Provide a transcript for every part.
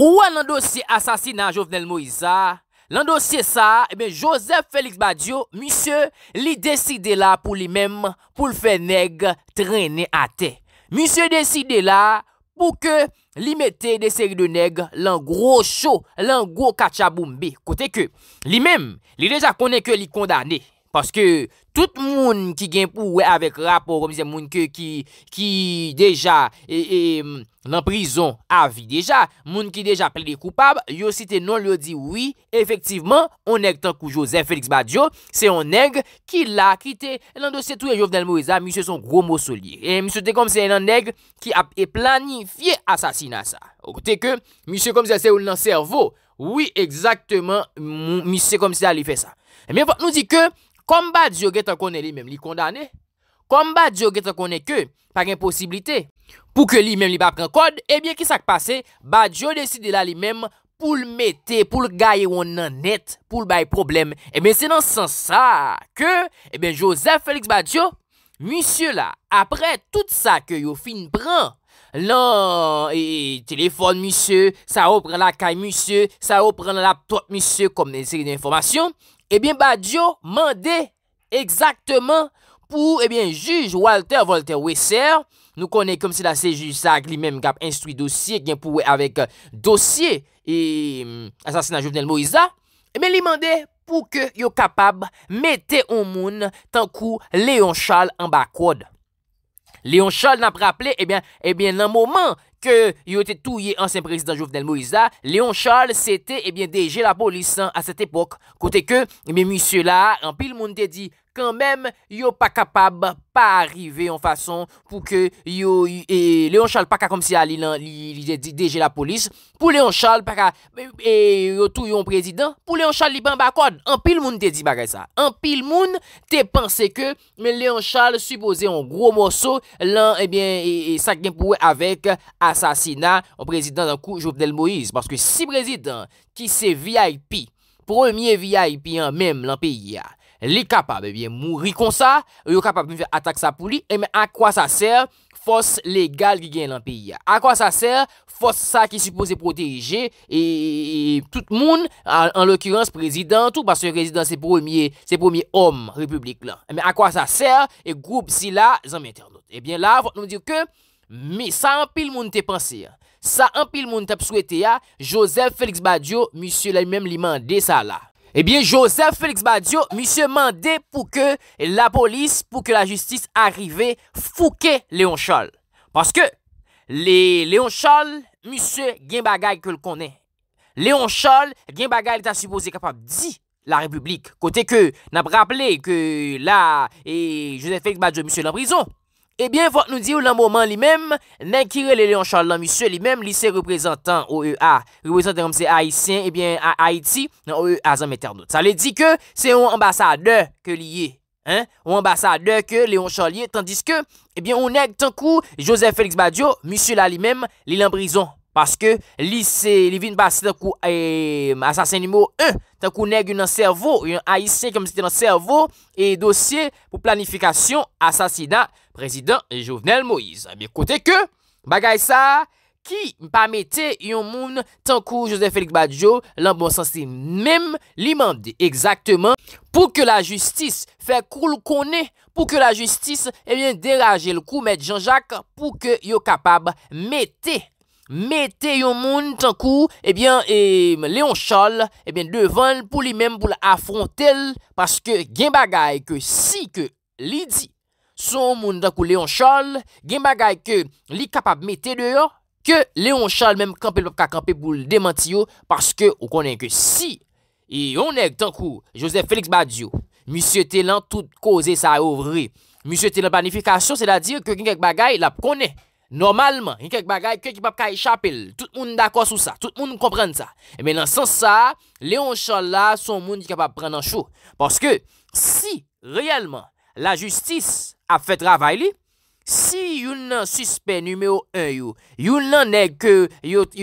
Ouwa lan dosye asasina Jovenel Moïsa, lan dosye sa, eh josep Félix Badiou, misye li deside la pou li mèm pou l fè neg trene ate. Misye deside la pou ke li mette de seri de neg lan gro show, lan gro kachaboumbe. Kote ke li mèm, li deja konen ke li kondane. Paske tout moun ki gen pou we avek rapor Moun ki deja e, e, nan prizon avi deja Moun ki deja prele koupab Yo site non le di wii Efektiveman, on neg tan kou Joseph Felix Badiou Se yon neg ki la kite Lando se tou yon jovnel mouiza Mise son gro mou soli E mise te kom se yon neg ki ap e planifiye asasina sa O kote ke, mise kom se se ou nan servo Wii, ekzakteman, mise kom se alife sa E mipot nou di ke kom ba Djo get an konen li men li kondane, kom ba Djo get an konen ke, pak imposibilite, pou ke li men li pa pren kod, ebyen ki sak pase, ba Djo deside la li men pou l mette, pou l gaye wan nan net, pou l baye problem, ebyen se nan san sa ke, ebyen Joseph Felix ba Djo, misyo la, apre tout sa ke yo fin pran, lan e, e telefon misyo, sa ou pren la kaye misyo, sa ou pren la laptop misyo, kom nan seri de informasyon, Ebyen ba diyo mande Eksakteman pou ebyen Juj Walter, Walter Wesser Nou konen kom se la se juj sa Li menm gap instwi dosye Gyen pou wey avek dosye E mm, asasina Jouvenel Moisa Ebyen li mande pou ke yo kapab Mete ou moun Tankou Leon Charles en bakwad Leon Charles nan praple Ebyen nan mouman que yo était touillé ancien président Jovenel Moïse Léon Charles c'était eh bien DG la police hein, à cette époque côté que eh bien monsieur là en pile monde dit kwen mèm yo pa kapab pa arrive yon fason pou ke yo... E Leon Charles pa ka kom si ali li deje la polis. Pou Leon Charles pa ka... E, e yo tou yon prezident. Pou Leon Charles li ban bakon. An pil moun te di bagay sa. An pil moun te panse ke, men Leon Charles supose yon gro moso lan, ebyen, e, e, e sak genpou avèk asasina o prezident nan kou Jovdel Moïse. Paske si prezident ki se VIP, premier VIP yon mèm lan pi ya, Li kapab e bien mouri kon sa, yo kapab mi fè atak sa pou li, e men a kwa sa ser fos legal ki gen lan piya. A kwa sa ser fos sa ki suppose proteje, e tout moun, an l'okurans prezident ou pas se prezident se premier om republik lan. E men a kwa sa ser, e goup si la, zan mi internot. E eh bien la, fote nou diyo ke, mi sa an pil moun te panse ya, sa an pil moun te ap souwete ya, Josep Felix Badiou, misyo la imem li mande sa la. Eh bien, Joseph Félix Badiou, monsieur, Mandé pour que la police, pour que la justice arrive fouquer Léon Parce que Léon Charles, monsieur, gen que que le connaît. Léon Charles gen est est ta capable de dire la République, côté que, n'a pas rappelé que là, Joseph Félix Badio, monsieur, est en prison. Ebyen, vwak nou di ou lan mouman li menm, nan kire le Leon Charles lan misyo li menm li se reprezentan OEA, reprezentan mse Haitien, ebyen, a Haiti, nan OEA zan meternout. Sa li di ke, se ou ambasadeur ke li ye, an, ou ambasadeur ke Leon Charles liye, tandis ke, ebyen, ou neg tan kou Joseph Félix Badiou, misyo la li menm, li lan brison. Paske li se li vin basi tankou e, asasin nimo 1, tankou neg yon an servo, yon A.I.C. kom se te nan servo, e dosye pou planifikasyon asasina prezident Jovenel Moïse. Bekote ke, bagay sa, ki pa mette yon moun tankou Joseph Félix Badiou, lan bon sensi mèm li mande. Eksaktèman pou ke la justis fè kou l konè, pou ke la justis eh deraje l kou mette Jean-Jacques pou ke yo kapab mette. Mete yon moun tankou, ebyen, eh e eh, Leon Charles, ebyen, eh devan pou li menm pou la afrontel, paske gen bagay ke si ke li di, son moun tankou Leon Charles, gen bagay ke li kapap mete deyo, ke Leon Charles menm kampe lopka kampe pou l demanti yo, paske ou konen ke si. E yon neg tankou, Joseph Félix Badiou, Monsieur Télan, tout koze sa ouvre, Monsieur Télan banifikasyon, seda diyo ke gen gen bagay la pou konen, normalman, yon kek bagay, kek ki pap kaj chapel, tout moun d'akwa sou sa, tout moun m'komprenne sa. Emen, nan san sa, leon chan la, son moun di kapap prennen chou. Paske, si, realman, la justis ap fet travay li, si yon nan suspè numeo 1 yo, yon nan neg ke, yon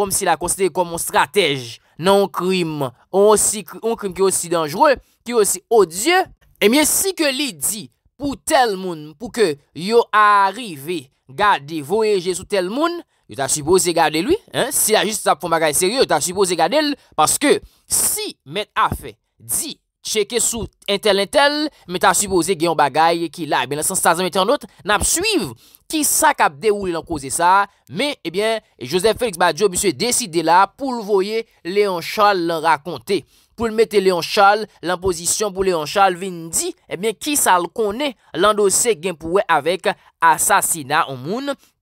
romsi la konside komon stratej, nan krim, yon krim ki osi dangjre, ki osi odye, emen, si ke li di, pou tel moun, pou ke, yon arive, Gade voye je sou tel moun, yo ta supose gade lwi, si la jist sa ap fon bagay seryo, yo ta supose gade l, paske si men afe di cheke sou entel entel, men ta supose genyon bagay ki la, men la san stazan meten anot, nan ap suiv ki sa kapde ou li lan koze sa, men ebyen Joseph Félix Badiou biswe deside la pou l voye Léon Charles lan rakonte. pou l mette Leon Charles, l anpozisyon pou Leon Charles vin di, ebyen eh ki sa l kone l an do se genpouwe avek asasina ou moun.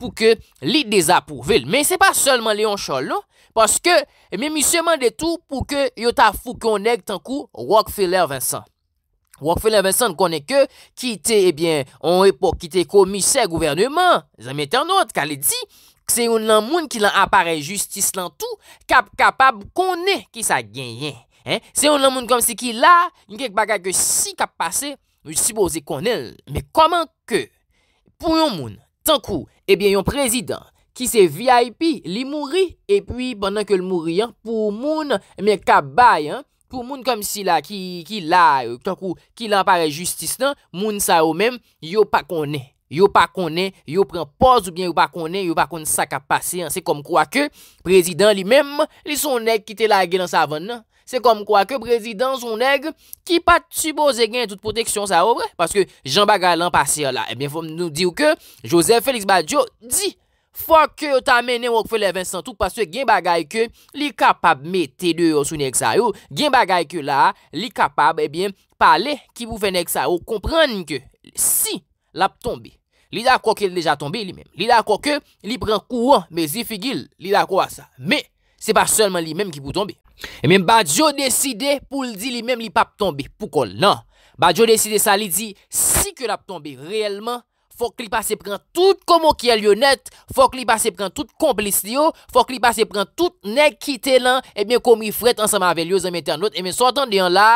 pou ke li dezapou vil. Men se pa solman le yon chol nou, paske, men eh misye man de tou, pou ke yo ta fou konen tan kou Wakfeler Vincent. Wakfeler Vincent konen ke, ki te, ebyen, on e po ki te komise gouvernement, zanmete anot, ka le di, se yon lan moun ki lan apare justice lan tou, kap kapab konen ki sa genyen. Se yon lan moun kom se ki la, nikek baga ke si kap pase, si boze konen. Men koman ke, pou yon moun, Tan kou, ebyen yon prezident ki se VIP li mouri, e pwi pandan ke li mouri, pou moun, ebyen kabay, pou moun kom si la ki la, tan kou, ki la apare justice la, moun sa ou men, yo pa kone, yo pa kone, yo pren pos ou bien yo pa kone, yo pa kone sa ka pase, se kom kwa ke prezident li men, li son ek ki te lage lan sa avan nan. Se kom kwa ke prezidans ou neg ki pat subo ze gen tout proteksyon sa ou bre? Paske jan bagay lan pasir la. Ebyen eh fom nou di ou ke Joseph Félix Baggio di. Fwa ke yo ta menen wak fè le Vincentouk paske gen bagay ke li kapab mette de ou sou nek sa ou. Gen bagay ke la li kapab ebyen eh pale ki pou fè nek sa ou. Ou komprende ke si la pou tombe. Li la kwa ke li deja tombe li men. Li la kwa ke li pren kouan me zifigil li la kwa sa. Me se pa solman li men ki pou tombe. E men badjo deside pou li di li mem li pap tombe pou kol nan Badjo deside sa li di si ke la ap tombe reyelman fòk li pa se pren tout komon ki el yon net, fòk li pa se pren tout komplis li yo, fòk li pa se pren tout neg ki telan, ebyen eh komi fret ansama avelyo zanmete anot, eh ebyen sotan deyon la,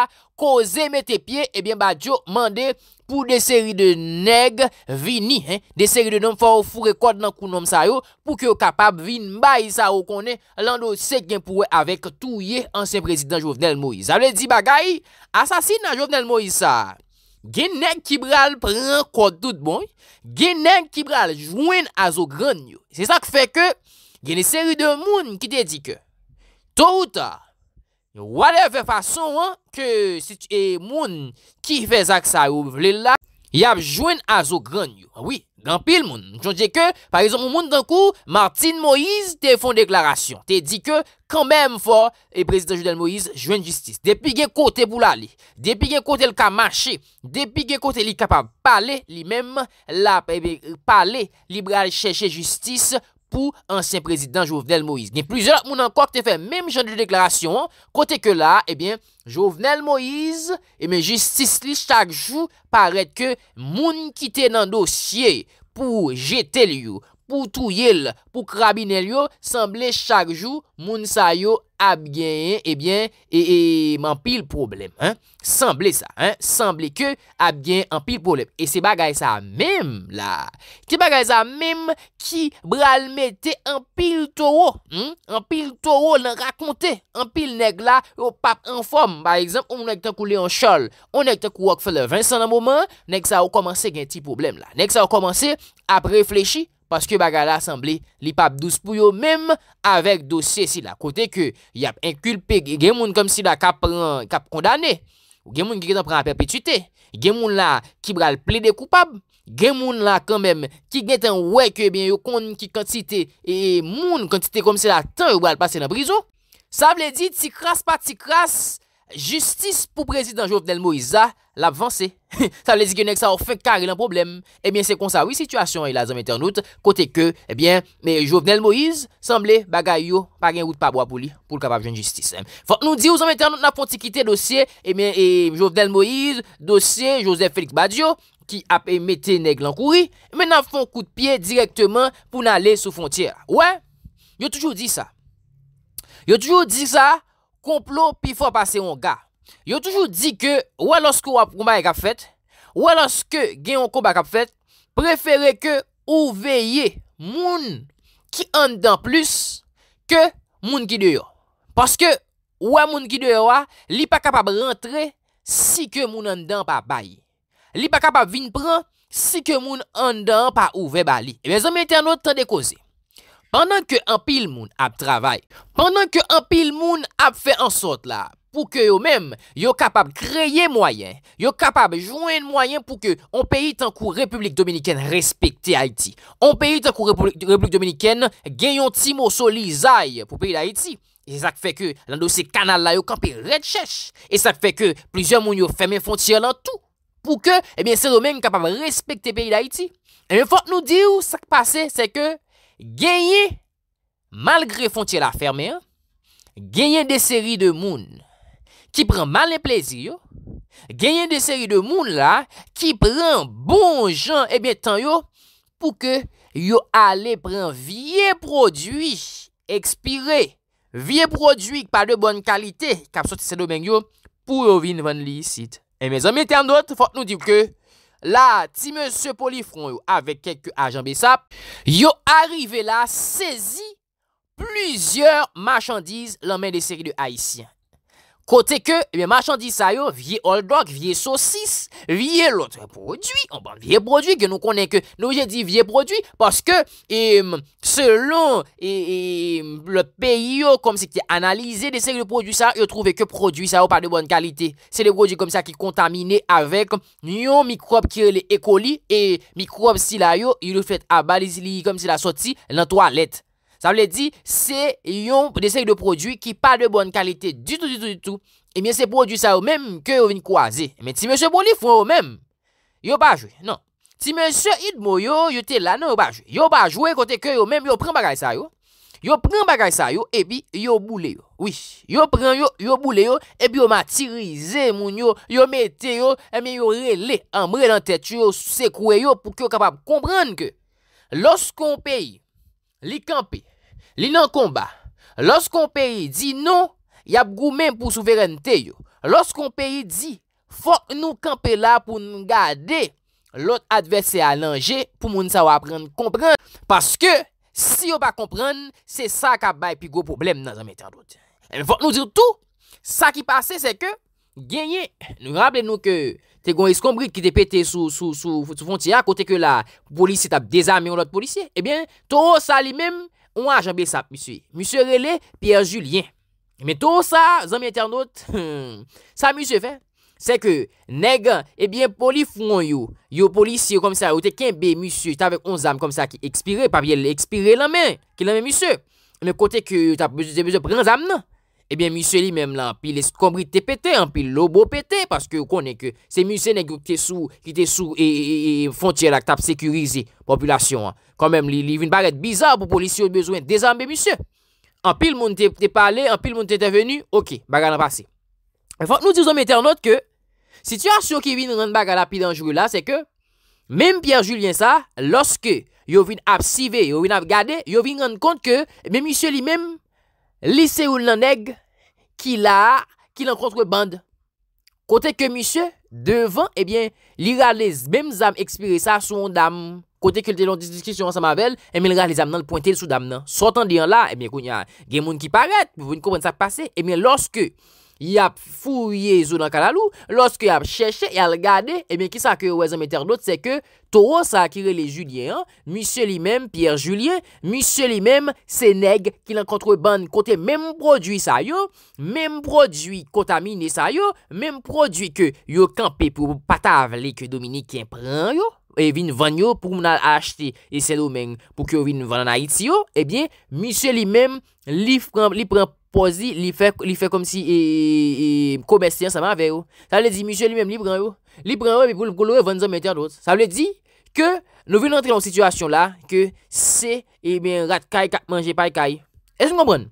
koze metepye, ebyen eh ba diyo mande pou de seri de neg vini, de seri de nom fòk ou furekot nan kounom sayo pou ki ou kapab vin bayi sa ou konen lan do se genpouwe avek touye ansen prezident Jovenel Moïse. Able di bagay, asasin nan Jovenel Moïse sa. Genen kibral pran kwa dout bon, genen kibral jwen a zo granyo. Se sa k fe ke genen seri de moun ki dedike. To ou ta, wade fe fason ke si tu e moun ki fe zak sa ou vle la, yab jwen a zo granyo. Ah Gampil moun. Jondje ke, parizan moun moun dankou, Martin Moïse te fon deklarasyon. Te di ke, kanbèm fò, e prezident Joudel Moïse jwen justice. Depi ge kote boulali, depi ge kote l ka mache, depi ge kote li kapab pale, li mèm la pale, li bral chèche justice, pou ansyen prezident Jovenel Moïse. Gen plizorat moun anko ak te fe, menm jan de deklarasyon, kote ke la, ebyen, eh Jovenel Moïse, ebyen, eh jistis li chakjou, paret ke moun ki te nan dosye, pou jete li yo. pou tou yil, pou krabi nel yo, semble chak jou, moun sa yo, ap genyen, ebyen, e, e, man pil problem, semble sa, semble ke, ap genyen, an pil problem, e se bagay sa mèm, la, ki bagay sa mèm, ki bralmète, an pil toro, an pil toro nan rakonte, an pil neg la, yo pap an fòm, ba exemple, ou nèk te kou le an chòl, ou nèk te kou wak fè le vinsan nan mouman, nèk sa ou komanse gen ti problem, la, nèk sa ou komanse, ap reflechi, Paske baga la asemble li pap douz pou yo menm avek dosye si la kote ke yap enkulpe gen moun kom si la kap kondane, gen moun ki gen tan pran a perpetite, gen moun la ki bral ple de koupab, gen moun la kon menm ki gen tan wek yo kon ki kantite e, e moun kantite kom si la tan yo bral pase nan brizo, sa vle di ti kras pa ti kras... Justice pou prezident Jovenel Moïse a l'avance Sa vle di genèk sa ou fè kari l'an problem Ebyen eh se konsa wè situasyon e la zanmèter nout Kote ke ebyen eh Me Jovenel Moïse Semble bagay yo Parien wout pabwa pou li Pou l'kabab jen justice Fote nou di ou zanmèter nout Na fonti kite dosye Ebyen eh e Jovenel Moïse Dosye Joseph Félix Badiou Ki apè mette neg lankouri Ebyen nan fon kout piye Direktèman pou nalè sou fontyè Ouè Yo toujou di sa Yo toujou di sa Komplo pi fwa pase yon ga. Yo toujou di ke wè lanske wap koumba e kap fet, wè lanske gen yon koumba kap fet, prefere ke ouveye moun ki andan plus ke moun ki deyo. Paske wè moun ki deyo wè, li pa kapap rentre si ke moun andan pa baye. Li pa kapap vin pran si ke moun andan pa ouve bali. E bezan mwen ten nou tan dekoze. pandan ke an pil moun ap travay, pandan ke an pil moun ap fe ansot la, pou ke yo men yo kapab kreye mwayen, yo kapab jwene mwayen pou ke on peyi tankou Republik Dominikene respekte Haiti. On peyi tankou Republik Dominikene genyon ti moun soli zay pou peyi d'Haiti. E sa k fe ke lan dosi kanal la yo kapi red chesh. E sa k fe ke plizyon moun yo feme fontire lan tou. Pou ke, e eh bensè yo men kapab respekte peyi d'Haiti. E mwen fote nou di ou sa k pase, se ke... Genye, malgre fonti la ferme, genye de seri de moun ki pren malen plezi yo, genye de seri de moun la ki pren bon jan ebe tan yo pou ke yo ale pren vie prodwi ekspire, vie prodwi pa de bon kalite kapso te se do beng yo pou yo vin van li sit. E me zanmete an dot fote nou dipe ke. La ti monsie polifron yo avek kek ajan besap, yo arive la sezi plizye marchandiz lanmen de seri de Haitien. Kote ke, yon eh machan di sa yo, vie old dog, vie sosis, vie loutre prodwi, yon ban vie prodwi, ki nou konen ke nou je di vie prodwi, paske, eh, selon eh, le peyi yo, kom se ki analize de se yon prodwi sa, yo trove ke prodwi sa yo pa de bon kalite. Se de prodwi kom sa ki kontamine avek, nou yon mikrob ki yo le ekoli, e mikrob si la yo, yo le fet abaliz li, kom se la soti, nan toalet. Sa vle di, se yon desek de prodwi ki pa de bon kalite du tout, du tout, du tout, eme se prodwi sa yo menm ke yo vin kwa ze. Eme ti mese boli fwen yo menm, yo ba jwe, nan. Ti mese id mo yo, yo te la nan, yo ba jwe. Yo ba jwe kote ke yo menm, yo pren bagay sa yo. Yo pren bagay sa yo, ebi yo boule yo. Oui, yo pren yo, yo boule yo, ebi yo matirize moun yo, yo mete yo, eme eh yo rele, ambre lan tete, yo sekwe yo, pou ki yo kapab komprende ke, los kon peyi, li kampey, Li nan komba, los kon peyi di nou, yap gou men pou souverente yo. Los kon peyi di, fok nou kampe la pou nou gade lot adverse a lanje pou moun sa wapren komprende. Paske, si yo pa komprende, se sa ka bay pi go problem nan zanmete an dot. E fok nou dir tout, sa ki pase se ke genye. Nou rable nou ke te goun iskombri ki te pete sou fonti a kote ke la polisi tap dezame ou lot polisi. Ebyen, to sa li menm Ouwa, jambil sap, misye. Misye rele, piya julien. Meto sa, zambi internet, sa misye fe. Se ke, negan, ebyen eh poli foun yo. Yo poli siyo kom sa, ou te kenbe, misye, ta vek on zam kom sa ki ekspire, pa viele ekspire la men, ki la men misye. Me kote ki, ta bezye bezye prez am nan. Ebyen, misye li menm la, anpil eskombri te pete, anpil lobo pete, paske konen ke se misye nek ki te sou, ki te sou, e fontye la ki tap sekurize populasyon an. Komem li, li vin baret bizar pou polisyon bezwen dezanbe, misye. Anpil moun te pale, anpil moun te te venu, ok, baga nan pase. Fante nou dizon meten anot ke, sityasyon ki vin ren baga la pilanjou la, se ke, menm Pierre Julien sa, loske yo vin ap sive, yo vin ap gade, yo vin ren kont ke, menm misye li menm, li se ou nan neg ki la, ki nan kontre band kote ke misye devan, ebyen, li ra lez mem zam ekspire sa sou an dam kote ke lte lon dis diski sou an sa mavel ebyen, li ra lez am nan l pointe sou dam nan sotan diyan la, ebyen, kwen ya gen moun ki paret mwen kwen sa pase, ebyen, loske Yap fouye zo nan kanalou Lorske yap cheche Yal gade Emen eh ki sa ke yo wezen meter not Se ke Toro sa akire le Julien Mise li men Pierre Julien Mise li men Seneg Ki lan kontre ban Kote men prodwi sa yo Men prodwi kontamine sa yo Men prodwi ke Yo kampe pou patav Li ke Dominique Yen pren yo E vin vanyo Pou mwen al achete Ese do men Pou ke yo vin vana na iti yo Emen eh Mise li men Li pren patav posi li fe kom si e, e, e kobesti an sa man ave yo. Sa le di, miche li menm li pran yo. Li pran yo, bi e, pou lor e vansan metan an ot. Sa le di, ke nou ven nan tre nan sitwasyon la, ke se, e ben, rat kaj, manje pay kaj. E se m kompran?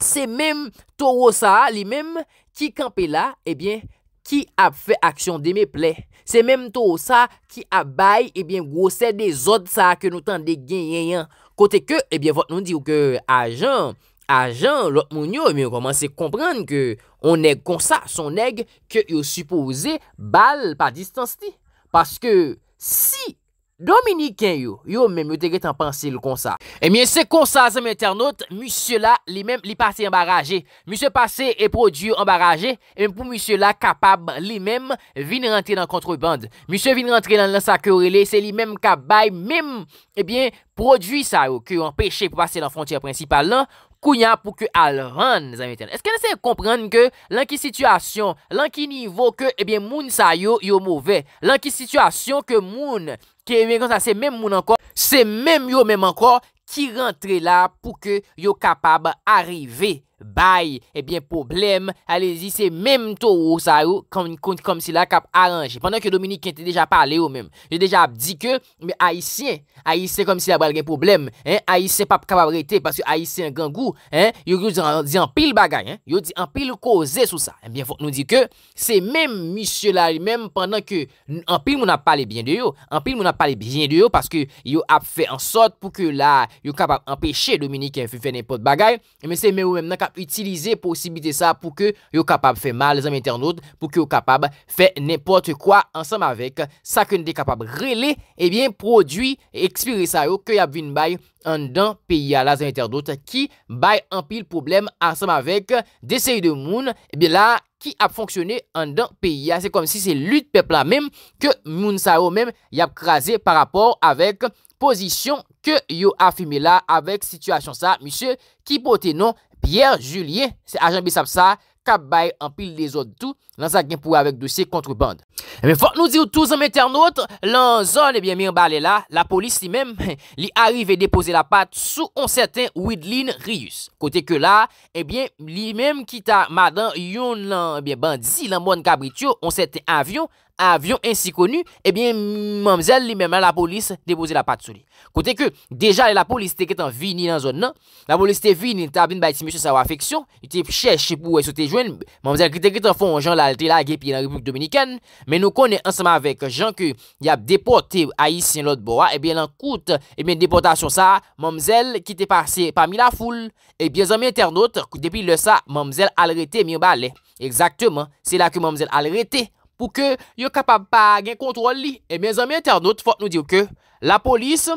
Se menm toro sa, li menm ki kampe la, e eh ben, ki ap fe aksyon de me ple. Se menm toro sa, ki ap bay, e eh ben, wose de zot sa, ke nou tan de genyen. Kote ke, e eh ben, vot nou di ou ke ajan, Ajan, lout moun yo, mi yo komanse komprenn ke on neg konsa, son neg ke yo suppose bal pa distans ti. Paske si, dominiken yo, yo men me deget an pansil konsa. E miye se konsa, zem internaut, musye la, li men li pase yon baraje. Musye pase yon produ yon baraje, e men pou musye la kapab li men vin rentre nan kontroband. Musye vin rentre nan lan sa korele, se li men kabay men produ sa yo ke yon peche pou pase lan frontier principal lan. kounya pou ke al ran, zanmeten. Eske nesey komprenn ke lanky situasyon, lanky nivou ke, ebyen, eh moun sa yo, yo mouve. Lanky situasyon ke moun, ke eme kon sa se men moun ankor, se men yo men ankor, ki rentre la pou ke yo kapab arive. bay, ebyen poublem, ale zise menm to ou sa ou, kon kon si la kap aranje. Pendan ke Dominik yon te deja pale ou menm, yo deja ap di ke, me Aisyen, Aisyen kon si la pale gen poublem, Aisyen pap kabab rete, paske Aisyen gangou, yo di an pil bagay, yo di an pil koze sou sa, ebyen fok nou di ke, se menm misye la, menm pendan ke, an pil moun ap pale bien de yo, an pil moun ap pale bien de yo, paske yo ap fe ansot pou ke la, yo kabab empeshe Dominik yon fi fene pot bagay, menm se menm ou menm nan kap, Utilize posibite sa pou ke yo kapab Fè mal zanm internaut pou ke yo kapab Fè nèmpote kwa ansam avèk Sa ke nou de kapab rele Ebyen prodwi ekspire sa yo Ke yap vin bay an dan PIA La zanm internaut ki bay Anpil problem ansam avèk Desay de moun ebyen la ki ap Fonksyonè an dan PIA Se kom si se lut pepla mèm Ke moun sa yo mèm yap krasè Par rapport avèk posisyon Ke yo afimè la avèk Sityasyon sa misè ki pote non Pierre Julien, se ajan bi sapsa, kap bay empil le zon tou, lan sa gen pou avek dosye kontrebande. Eh Fok nou di ou tou zon meter notre, lan eh zon, ebyen, mien bale la, la polis li men, li arrive depose la pat sou on seten Ouidlin Rius. Kote ke la, ebyen, eh li men kita madan yon lan, ebyen, bandi lan moun Kabritio, on seten avyon, Avyon ensi konu, ebyen eh mamzèl li mèman la polis depose la pat sou li. Kote ke, deja li la polis te ketan vini nan zon nan, la polis te vini, tabin ba iti mèche sa wafeksyon, iti chèche pou wè sou te jwen, mamzèl ki te ketan fon jan la trila gépi nan Republik Dominikèn, men nou konen ansama vek jan ke yap depote a yisi yon lot bo a, ebyen lankout, ebyen eh eh depotasyon sa, mamzèl ki te pase pa mi la foule, ebyen zon mi internot, kote pi lè sa, mamzèl al rete mèman le, exaktèman, se la ke mamzèl al rete, pou ke yo kapab pa gen kontrol li. Emen, eh, zami internet, fote nou diyo ke la polis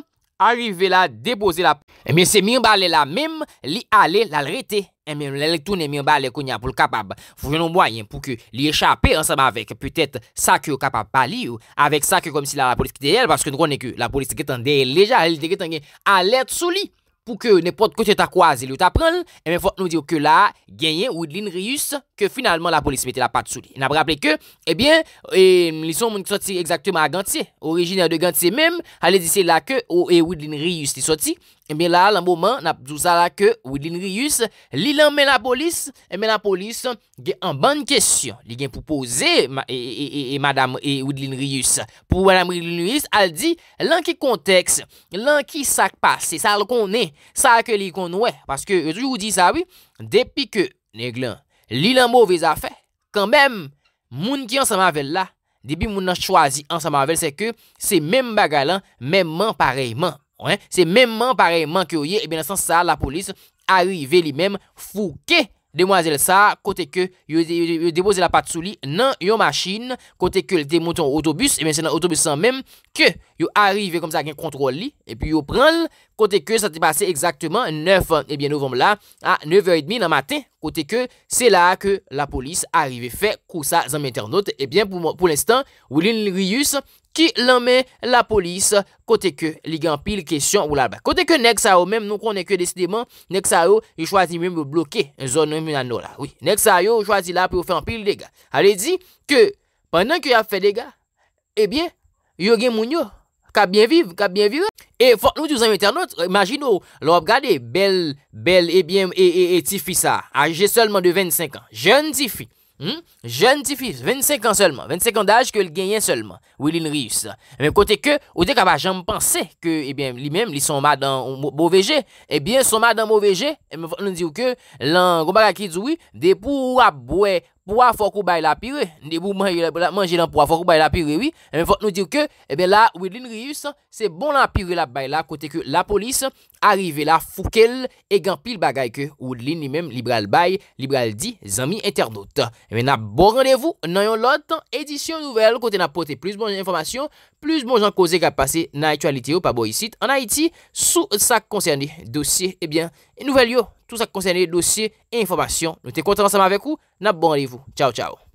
arive la depoze la polis. Eh, Emen, se mien bale la mem, li ale lalrete. Emen, eh, lalek toune mien bale konya pou l kapab. Fwenon mwayen pou ke li echape ansama avek. Petet sa ke yo kapab pali ou avek sa ke kom si la polis ki deyel paske nou konen ke la polis getan deyel leja, li deyel getan gen alet sou li. pou ke nepot kote ta kwaze li ou ta pral, e men fote nou diyo ke la genyen ou idlin riyus ke finalman la polis mette la pat sou li. Na bre aple ke, ebyen, eh e, li son moun ki soti exaktouman a gantse, origine de gantse mem, ale disi la ke ou oh, e eh, ou idlin riyus li soti, Emen eh la, lan mouman, na ptou sa la ke, Ouidlin Rius, li lan men la polis, men la polis, gen an ban kestyon, li gen pou pose, e, e, e, e, e, madame, e, Ouidlin Rius, pou madame Ouidlin Rius, al di, lan ki konteks, lan ki sakpase, sal konen, sal ke li konwe, paske, e toujou di sa, oui, depi ke, neglan, li lan mouvez afe, kanmem, moun ki ansamavel la, depi moun nan chwazi ansamavel, se ke, se mem bagalan, memman pareyman, Se menman pareman ki yo ye, la polis arive li menm fouke demwazel sa, kote ke yo depoze la pat sou li nan yo machin, kote ke yo demwote an otobus, se nan otobus san menm ke yo arive kon sa gen kontrol li, epi yo pran l, Kote ke sa te pase exakteman 9, ebyen eh novemb la, a 9h30 nan maten. Kote ke se la ke la polis arive fe kousa zanme internaute. Ebyen eh pou l'instant, Wilin Rius ki l'anme la polis kote ke li gen pil kesyon ou la. Kote ke Nek Sao menm nou konen ke desideman, Nek Sao yo chwazi menm bloke en zon menm nan nou la. Nek Sao yo chwazi la pou yo fe en pil dega. Ale di ke pandan ke yo fe dega, ebyen eh yo gen mounyo. Ka bien vive, ka bien vive. E fok nou di wazan yon ternot, imagino, lor ap gade, bel, bel, e bien, e, e, e, tifi sa. Aje solman de 25 an. Jen tifi. Jen tifi, 25 an solman. 25 an d'aj ke l genyen solman. Ou eh il inri yus sa. E men kote ke, ou de kaba jen mpense ke, e bien, li men, li son ma dan boveje. E bien, son ma dan boveje, e men fok nou di w ke, lan goma kakidzoui, de pou wap bwe, Pwa fokou bay la pire, nebo manje lan pwa fokou bay la pire, oui. Emen eh fote nou dire ke, ebe eh la, Woodlin Rius, se bon la pire la bay la, kote ke la polis, arive la foukel, egan pil bagay ke Woodlin ni men liberal bay, liberal di, zami, internaute. Emen eh na bon randevou, nan yon lot, edisyon nouvel, kote na pote plus bon jen informasyon, plus bon jen koze ka pase na etualite yo, pa bo yisit, an Haiti, sou sa koncerni dosye, eben, E nouvel yo, tout sa konsenye dosye e informasyon. Nou te kontenansama vek ou, na bon revou. Chow chow.